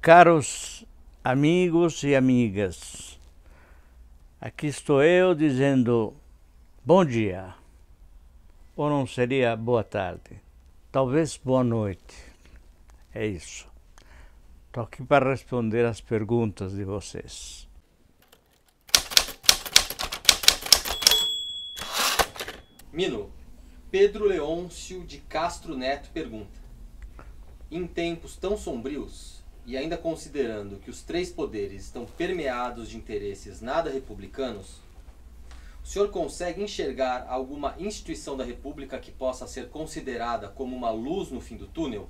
Caros amigos e amigas, aqui estou eu dizendo bom dia, ou não seria boa tarde, talvez boa noite. É isso. Estou aqui para responder as perguntas de vocês. Mino, Pedro Leôncio de Castro Neto pergunta: Em tempos tão sombrios, e ainda considerando que os três poderes estão permeados de interesses nada republicanos, o senhor consegue enxergar alguma instituição da República que possa ser considerada como uma luz no fim do túnel?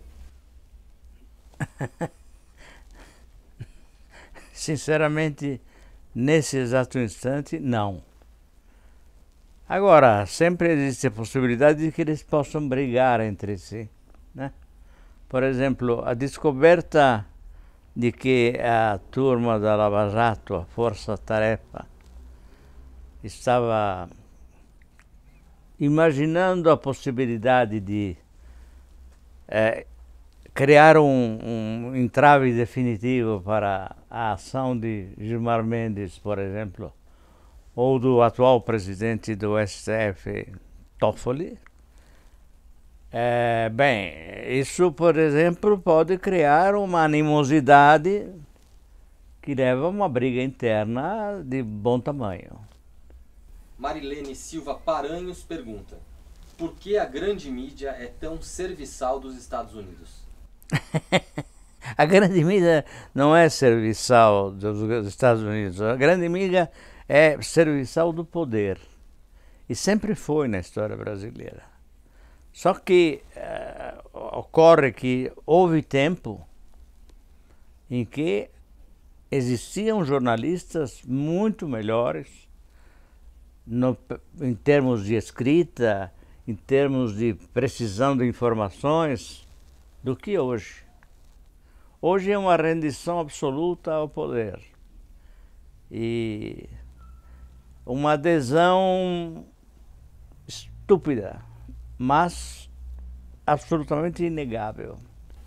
Sinceramente, nesse exato instante, não. Agora, sempre existe a possibilidade de que eles possam brigar entre si. Né? Por exemplo, a descoberta de que a turma da Lava Jato, a Força Tarefa, estava imaginando a possibilidade de é, criar um, um entrave definitivo para a ação de Gilmar Mendes, por exemplo, ou do atual presidente do STF, Toffoli, é, bem, isso, por exemplo, pode criar uma animosidade que leva a uma briga interna de bom tamanho. Marilene Silva Paranhos pergunta: por que a grande mídia é tão serviçal dos Estados Unidos? a grande mídia não é serviçal dos Estados Unidos. A grande mídia é serviçal do poder. E sempre foi na história brasileira. Só que uh, ocorre que houve tempo em que existiam jornalistas muito melhores no, em termos de escrita, em termos de precisão de informações, do que hoje. Hoje é uma rendição absoluta ao poder e uma adesão estúpida mas absolutamente inegável.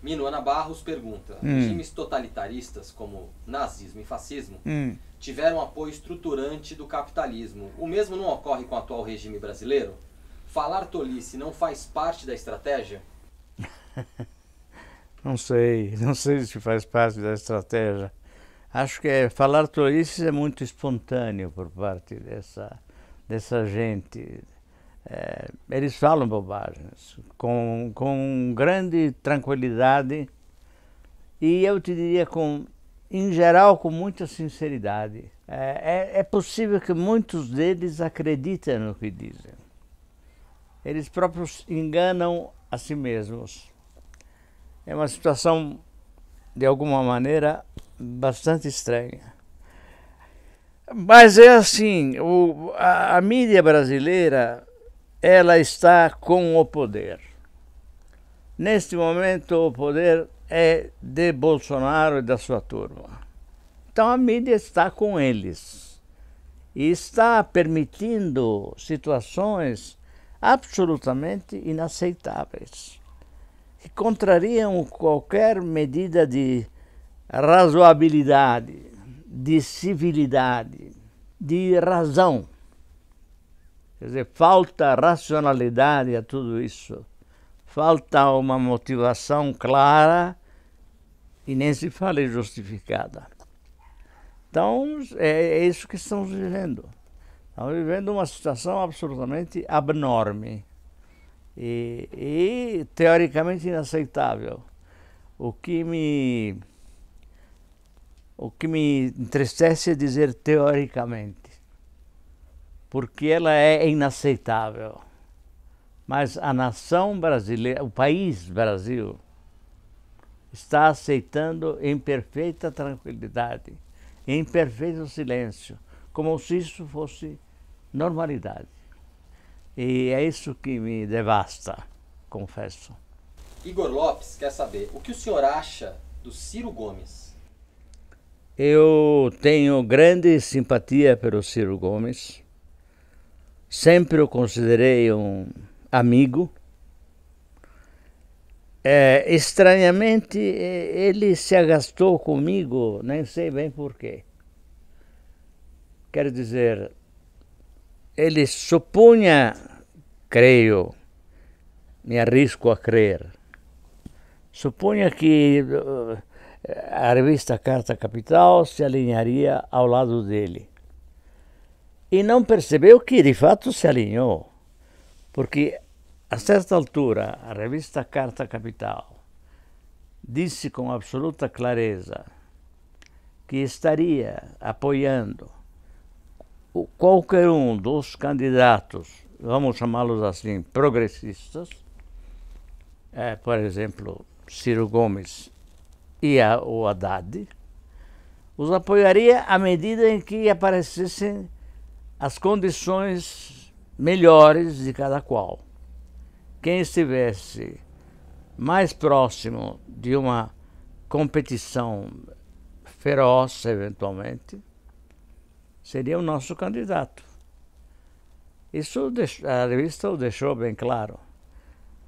Mino Ana Barros pergunta: hum. regimes totalitaristas como nazismo e fascismo hum. tiveram apoio estruturante do capitalismo. O mesmo não ocorre com o atual regime brasileiro? Falar tolice não faz parte da estratégia? não sei, não sei se faz parte da estratégia. Acho que é, falar tolice é muito espontâneo por parte dessa, dessa gente. É, eles falam bobagens com, com grande tranquilidade e eu te diria com em geral com muita sinceridade é, é, é possível que muitos deles acreditem no que dizem eles próprios enganam a si mesmos é uma situação de alguma maneira bastante estranha mas é assim o, a, a mídia brasileira ela está com o poder. Neste momento, o poder é de Bolsonaro e da sua turma. Então a mídia está com eles e está permitindo situações absolutamente inaceitáveis que contrariam qualquer medida de razoabilidade, de civilidade, de razão. Quer dizer, falta racionalidade a tudo isso. Falta uma motivação clara e nem se fala justificada. Então, é, é, isso que estamos vivendo. Estamos vivendo uma situação absolutamente abnorme e, e teoricamente inaceitável. O que me o que me entristece é dizer teoricamente, porque ela é inaceitável. Mas a nação brasileira, o país Brasil, está aceitando em perfeita tranquilidade, em perfeito silêncio, como se isso fosse normalidade. E é isso que me devasta, confesso. Igor Lopes quer saber o que o senhor acha do Ciro Gomes. Eu tenho grande simpatia pelo Ciro Gomes sempre o considerei um amigo. É, estranhamente, ele se agastou comigo, nem sei bem porquê. Quero dizer, ele supunha, creio, me arrisco a crer, supunha que eh, a revista Carta Capital se alinharia ao lado dele e não percebeu que de fato se alinhou, porque a certa altura a revista Carta Capital disse com absoluta clareza que estaria apoiando qualquer um dos candidatos, vamos chamá-los assim, progressistas, é, por exemplo, Ciro Gomes e a, o Haddad, os apoiaria à medida em que aparecessem as condições melhores de cada qual. Quem estivesse mais próximo de uma competição feroz, eventualmente, seria o nosso candidato. Isso a revista o deixou bem claro.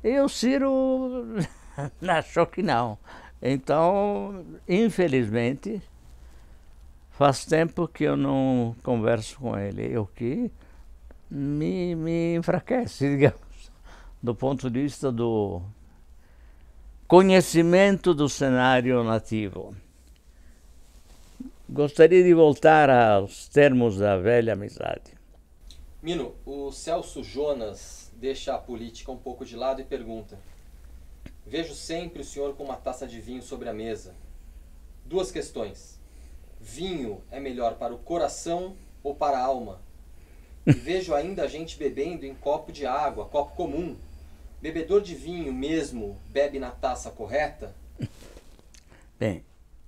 E o Ciro achou que não. Então, infelizmente, Faz tempo que eu não converso com ele, o que me, me enfraquece, digamos, do ponto de vista do conhecimento do cenário nativo. Gostaria de voltar aos termos da velha amizade. Mino, o Celso Jonas deixa a política um pouco de lado e pergunta: Vejo sempre o senhor com uma taça de vinho sobre a mesa. Duas questões vinho é melhor para o coração ou para a alma? E vejo ainda a gente bebendo em copo de água, copo comum. Bebedor de vinho mesmo bebe na taça correta? Bem,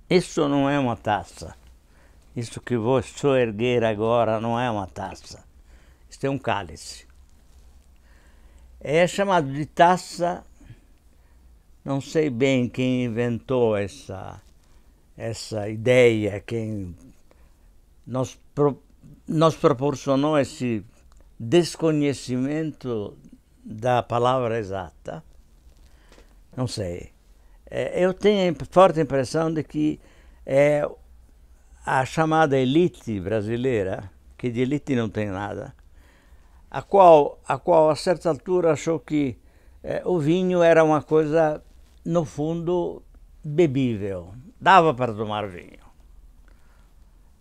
isso não é uma taça. Isso que vou erguer agora não é uma taça. Isso é um cálice. É chamado de taça. Não sei bem quem inventou essa essa ideia, quem nos, pro, nos proporcionou esse desconhecimento da palavra exata, não sei. É, eu tenho a forte impressão de que é a chamada elite brasileira, que de elite não tem nada, a qual a, qual, a certa altura achou que é, o vinho era uma coisa, no fundo, bebível, Dava para tomar vinho.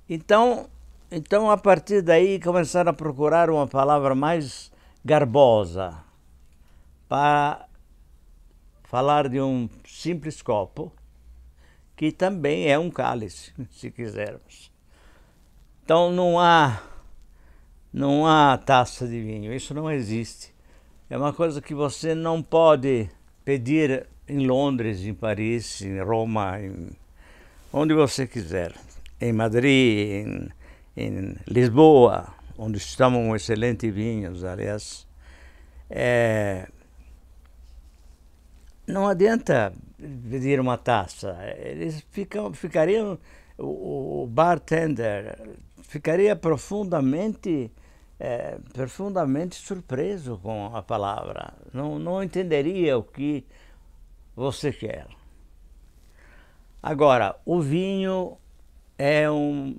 Então, então, a partir daí, começaram a procurar uma palavra mais garbosa para falar de um simples copo, que também é um cálice, se quisermos. Então, não há, não há taça de vinho, isso não existe. É uma coisa que você não pode pedir em Londres, em Paris, em Roma, em onde você quiser. Em Madrid, em, em Lisboa, onde estamos excelentes vinhos, aliás. É, não adianta pedir uma taça. Eles ficam, ficariam, o, o bartender ficaria profundamente, é, profundamente surpreso com a palavra. Não, não entenderia o que você quer. Agora, o vinho é um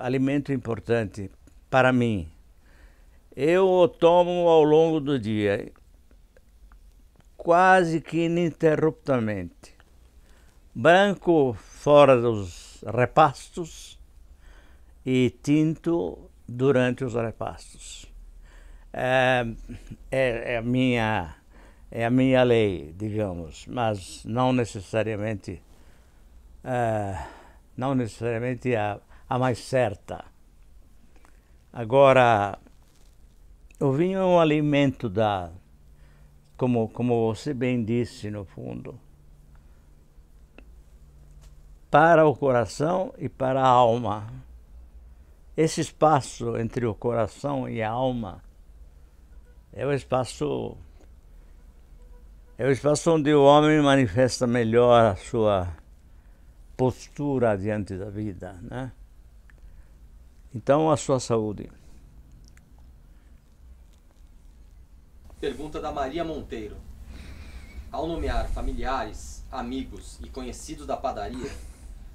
alimento importante para mim. Eu o tomo ao longo do dia, quase que ininterruptamente. Branco fora dos repastos e tinto durante os repastos. É, é, é a minha, é a minha lei, digamos, mas não necessariamente uh, não necessariamente a, a mais certa. Agora, o vinho é um alimento da, como, como você bem disse no fundo, para o coração e para a alma. Esse espaço entre o coração e a alma é o espaço é o espaço onde o homem manifesta melhor a sua postura diante da vida, né? Então, a sua saúde. Pergunta da Maria Monteiro. Ao nomear familiares, amigos e conhecidos da padaria,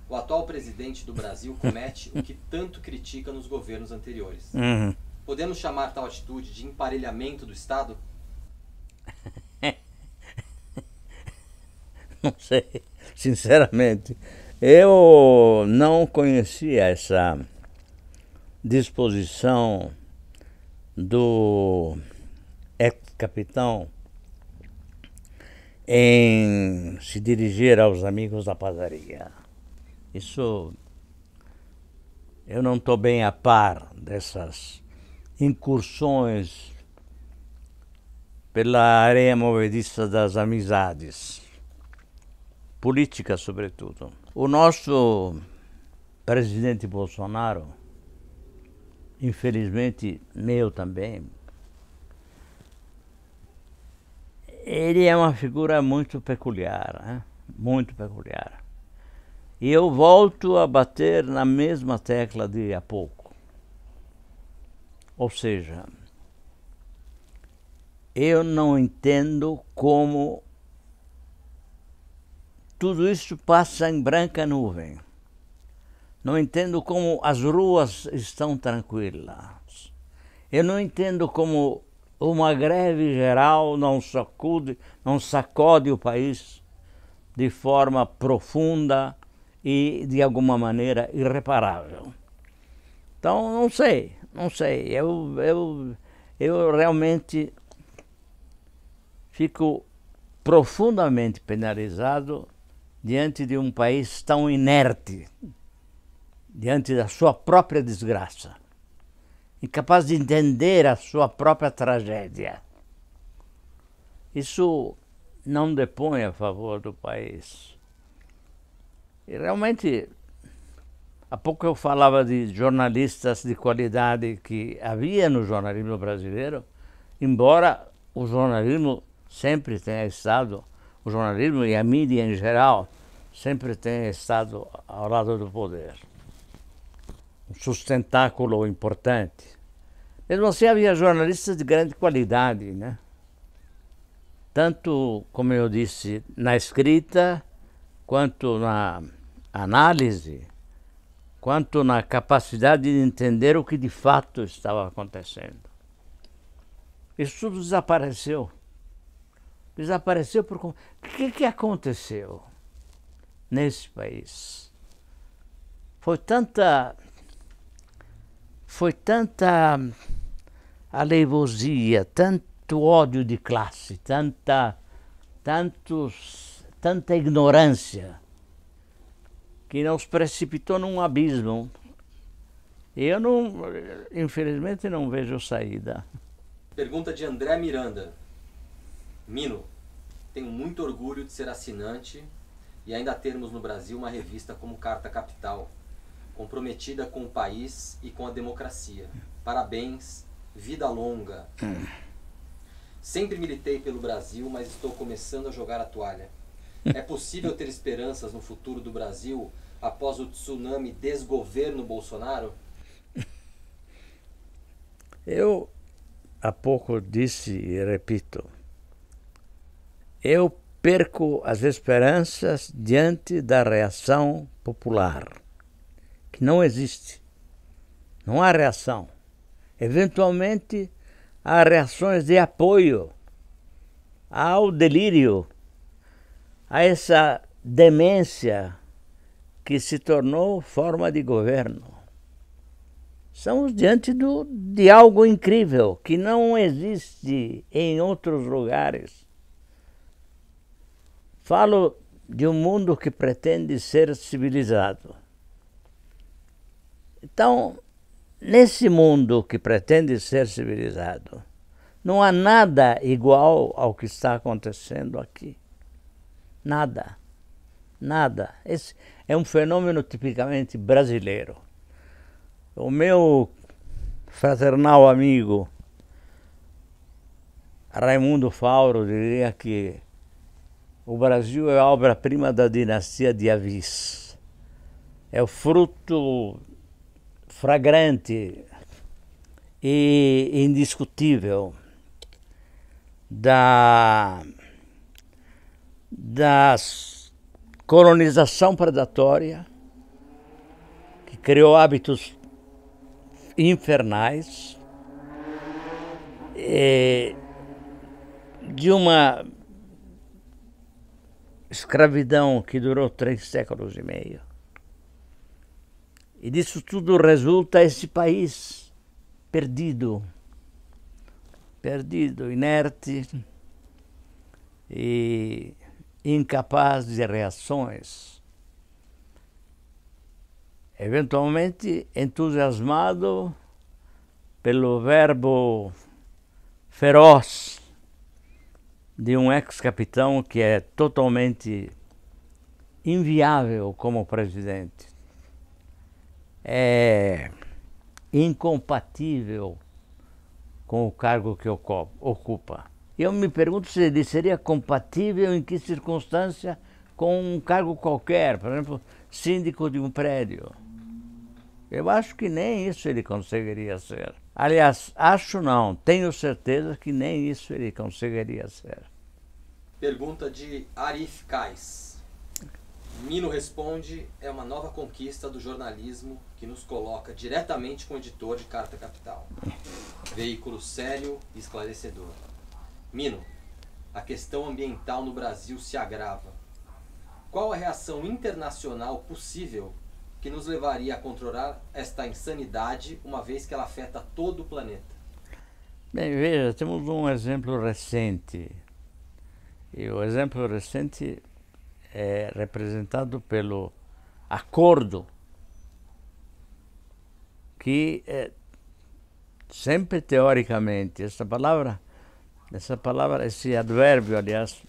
o atual presidente do Brasil comete o que tanto critica nos governos anteriores. Uhum. Podemos chamar tal atitude de emparelhamento do Estado? Não sei, sinceramente. Eu não conhecia essa disposição do ex-capitão em se dirigir aos amigos da padaria. Isso eu não estou bem a par dessas incursões pela areia movediça das amizades política, sobretudo. O nosso presidente Bolsonaro, infelizmente meu também, ele é uma figura muito peculiar, né? muito peculiar. E eu volto a bater na mesma tecla de há pouco. Ou seja, eu não entendo como tudo isso passa em branca nuvem. Não entendo como as ruas estão tranquilas. Eu não entendo como uma greve geral não sacude, não sacode o país de forma profunda e de alguma maneira irreparável. Então, não sei, não sei. Eu, eu, eu realmente fico profundamente penalizado diante de um país tão inerte, diante da sua própria desgraça, incapaz de entender a sua própria tragédia. Isso não depõe a favor do país. E realmente, há pouco eu falava de jornalistas de qualidade que havia no jornalismo brasileiro, embora o jornalismo sempre tenha estado o jornalismo e a mídia em geral sempre tem estado ao lado do poder. Um sustentáculo importante. Mesmo assim, havia jornalistas de grande qualidade, né? Tanto, como eu disse, na escrita, quanto na análise, quanto na capacidade de entender o que de fato estava acontecendo. Isso tudo desapareceu. Desapareceu por completo. O que, é que aconteceu nesse país? Foi tanta. Foi tanta aleivosia, tanto ódio de classe, tanta, tantos, tanta ignorância, que nos precipitou num abismo. Eu não, infelizmente, não vejo saída. Pergunta de André Miranda. Mino, tenho muito orgulho de ser assinante e ainda termos no Brasil uma revista como Carta Capital, comprometida com o país e com a democracia. Parabéns, vida longa. Sempre militei pelo Brasil, mas estou começando a jogar a toalha. É possível ter esperanças no futuro do Brasil após o tsunami desgoverno Bolsonaro? Eu há pouco disse e repito eu perco as esperanças diante da reação popular, que não existe. Não há reação. Eventualmente, há reações de apoio ao delírio, a essa demência que se tornou forma de governo. Estamos diante do, de algo incrível que não existe em outros lugares Falo de um mundo que pretende ser civilizado. Então, nesse mundo que pretende ser civilizado, não há nada igual ao que está acontecendo aqui. Nada. Nada. Esse é um fenômeno tipicamente brasileiro. O meu fraternal amigo Raimundo Fauro diria que o Brasil é obra-prima da dinastia de Avis. É o fruto fragrante e indiscutível da, da colonização predatória que criou hábitos infernais eh, de uma escravidão que durou três séculos e meio. E disso tudo resulta esse país perdido, perdido, inerte e incapaz de reações. Eventualmente entusiasmado pelo verbo feroz de um ex-capitão que é totalmente inviável como presidente. É incompatível com o cargo que ocupa. Eu me pergunto se ele seria compatível em que circunstância com um cargo qualquer, por exemplo, síndico de um prédio. Eu acho que nem isso ele conseguiria ser. Aliás, acho não, tenho certeza que nem isso ele conseguiria ser. Pergunta de Arif Kais. Mino Responde é uma nova conquista do jornalismo que nos coloca diretamente com o editor de Carta Capital. Veículo sério e esclarecedor. Mino, a questão ambiental no Brasil se agrava. Qual a reação internacional possível que nos levaria a controlar esta insanidade, uma vez que ela afeta todo o planeta? Bem, veja, temos um exemplo recente e o exemplo recente é representado pelo acordo que é, sempre teoricamente essa palavra essa palavra esse advérbio aliás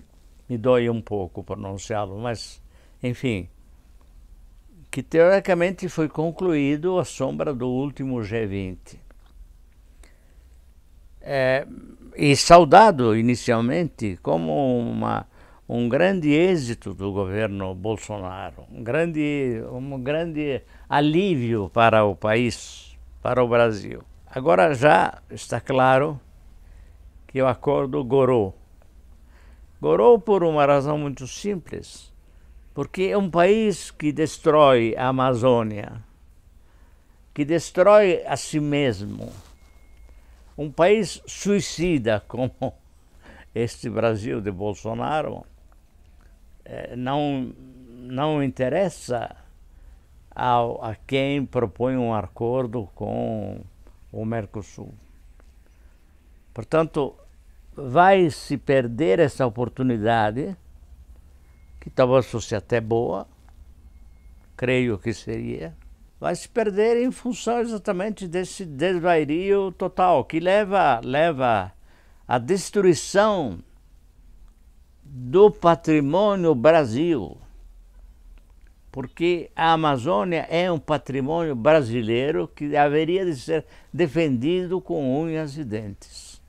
me dói um pouco pronunciá-lo mas enfim que teoricamente foi concluído à sombra do último G20 é, e saudado inicialmente como uma, um grande êxito do governo Bolsonaro, um grande, um grande alívio para o país, para o Brasil. Agora já está claro que o acordo gorou. Gorou por uma razão muito simples, porque é um país que destrói a Amazônia, que destrói a si mesmo, um país suicida como este Brasil de Bolsonaro eh, não, não interessa ao, a quem propõe um acordo com o Mercosul. Portanto, vai se perder essa oportunidade, que talvez fosse até boa, creio que seria, vai se perder em função exatamente desse desvairio total que leva, leva à destruição do patrimônio Brasil. Porque a Amazônia é um patrimônio brasileiro que haveria de ser defendido com unhas e dentes.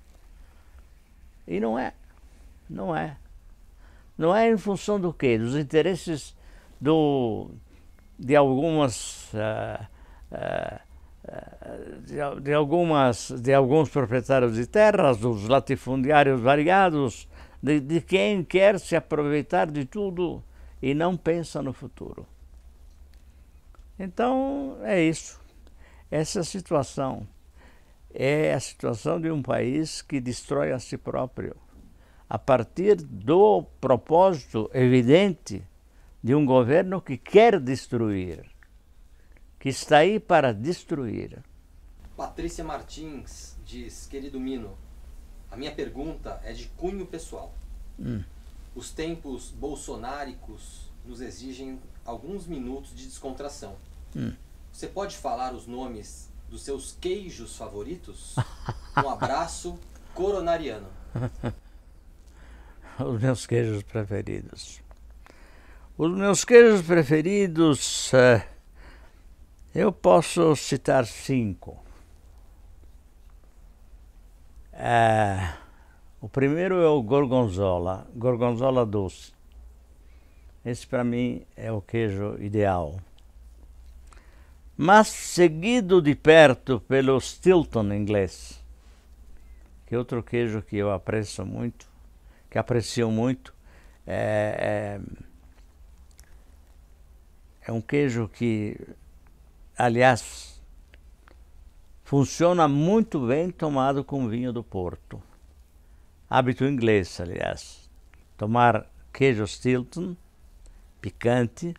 E não é. Não é. Não é em função do quê? Dos interesses do de algumas eh, eh, eh, de, de, algumas de alguns proprietários de terras, dos latifundiários variados, de, de quem quer se aproveitar de tudo e não pensa no futuro. Então é isso. Essa situação é a situação de um país que destrói a si próprio a partir do propósito evidente de um governo que quer destruir, que está aí para destruir. Patrícia Martins diz: Querido Mino, a minha pergunta é de cunho pessoal. Hum. Os tempos bolsonáricos nos exigem alguns minutos de descontração. Hum. Você pode falar os nomes dos seus queijos favoritos? Um abraço coronariano. os meus queijos preferidos. Os meus queijos preferidos, é, eu posso citar cinco. É, o primeiro é o gorgonzola, gorgonzola doce. Esse para mim é o queijo ideal. Mas seguido de perto pelo Stilton inglês, que é outro queijo que eu aprecio muito, que aprecio muito, é, é é um queijo que, aliás, funciona muito bem tomado com vinho do Porto. Hábito inglês, aliás. Tomar queijo Stilton, picante,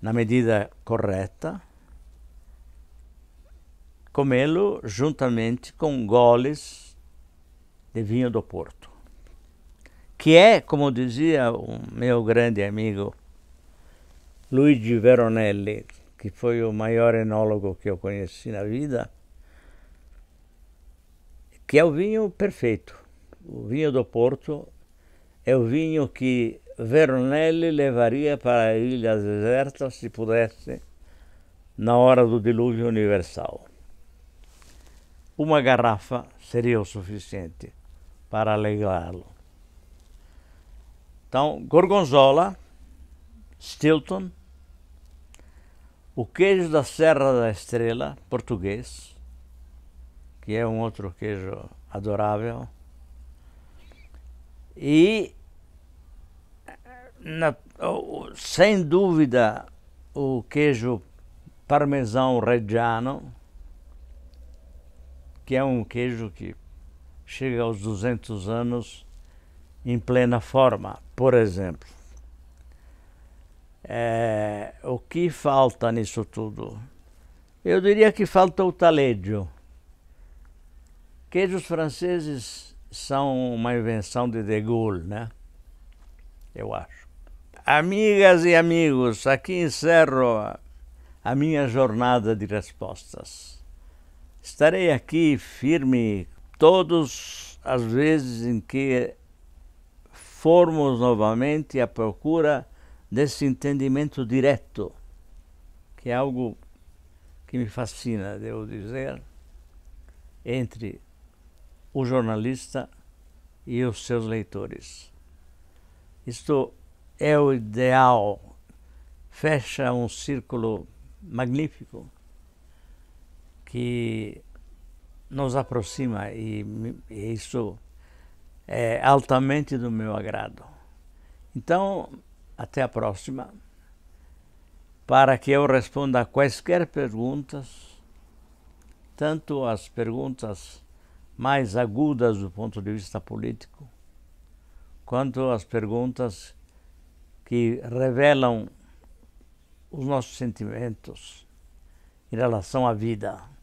na medida correta, comê-lo juntamente com goles de vinho do Porto, que é, como dizia o meu grande amigo Luigi Veronelli, que foi o maior enólogo que eu conheci na vida, que é o vinho perfeito. O vinho do Porto é o vinho que Veronelli levaria para a ilha deserta se pudesse na hora do dilúvio universal. Uma garrafa seria o suficiente para alegrá-lo. Então, gorgonzola, Stilton, o queijo da Serra da Estrela, português, que é um outro queijo adorável. E, na, sem dúvida, o queijo parmesão reggiano, que é um queijo que chega aos 200 anos em plena forma, por exemplo. É, o que falta nisso tudo? Eu diria que falta o taledio. Queijos franceses são uma invenção de De Gaulle, né? Eu acho. Amigas e amigos, aqui encerro a minha jornada de respostas. Estarei aqui firme todas as vezes em que formos novamente à procura desse entendimento direto, que é algo que me fascina, devo dizer, entre o jornalista e os seus leitores. Isto é o ideal, fecha um círculo magnífico que nos aproxima e, e isso é altamente do meu agrado. Então, até a próxima. Para que eu responda a quaisquer perguntas, tanto as perguntas mais agudas do ponto de vista político, quanto as perguntas que revelam os nossos sentimentos em relação à vida.